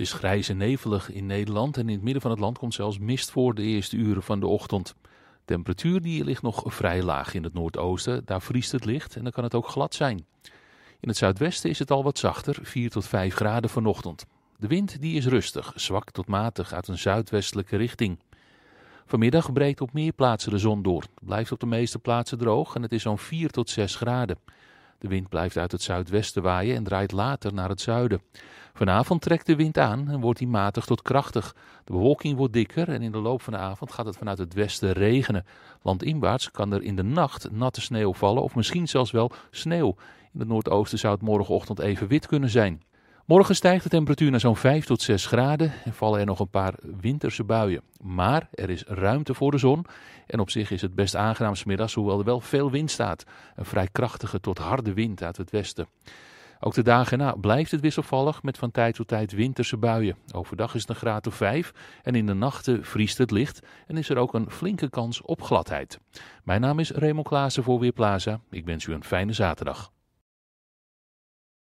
Het is dus grijs en nevelig in Nederland en in het midden van het land komt zelfs mist voor de eerste uren van de ochtend. De temperatuur die ligt nog vrij laag in het noordoosten, daar vriest het licht en dan kan het ook glad zijn. In het zuidwesten is het al wat zachter, 4 tot 5 graden vanochtend. De wind die is rustig, zwak tot matig uit een zuidwestelijke richting. Vanmiddag breekt op meer plaatsen de zon door. blijft op de meeste plaatsen droog en het is zo'n 4 tot 6 graden. De wind blijft uit het zuidwesten waaien en draait later naar het zuiden. Vanavond trekt de wind aan en wordt die matig tot krachtig. De bewolking wordt dikker en in de loop van de avond gaat het vanuit het westen regenen. Landinwaarts kan er in de nacht natte sneeuw vallen of misschien zelfs wel sneeuw. In het noordoosten zou het morgenochtend even wit kunnen zijn. Morgen stijgt de temperatuur naar zo'n 5 tot 6 graden en vallen er nog een paar winterse buien. Maar er is ruimte voor de zon en op zich is het best aangenaam smiddags, hoewel er wel veel wind staat. Een vrij krachtige tot harde wind uit het westen. Ook de dagen na blijft het wisselvallig met van tijd tot tijd winterse buien. Overdag is het een graad of 5 en in de nachten vriest het licht en is er ook een flinke kans op gladheid. Mijn naam is Raymond Klaassen voor Weerplaza. Ik wens u een fijne zaterdag.